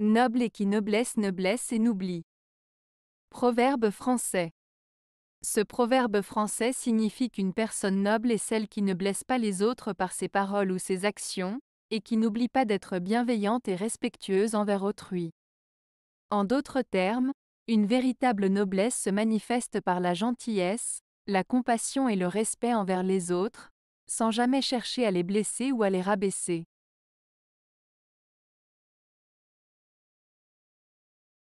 Noble et qui noblesse ne blesse et n'oublie. Proverbe français. Ce proverbe français signifie qu'une personne noble est celle qui ne blesse pas les autres par ses paroles ou ses actions, et qui n'oublie pas d'être bienveillante et respectueuse envers autrui. En d'autres termes, une véritable noblesse se manifeste par la gentillesse, la compassion et le respect envers les autres, sans jamais chercher à les blesser ou à les rabaisser.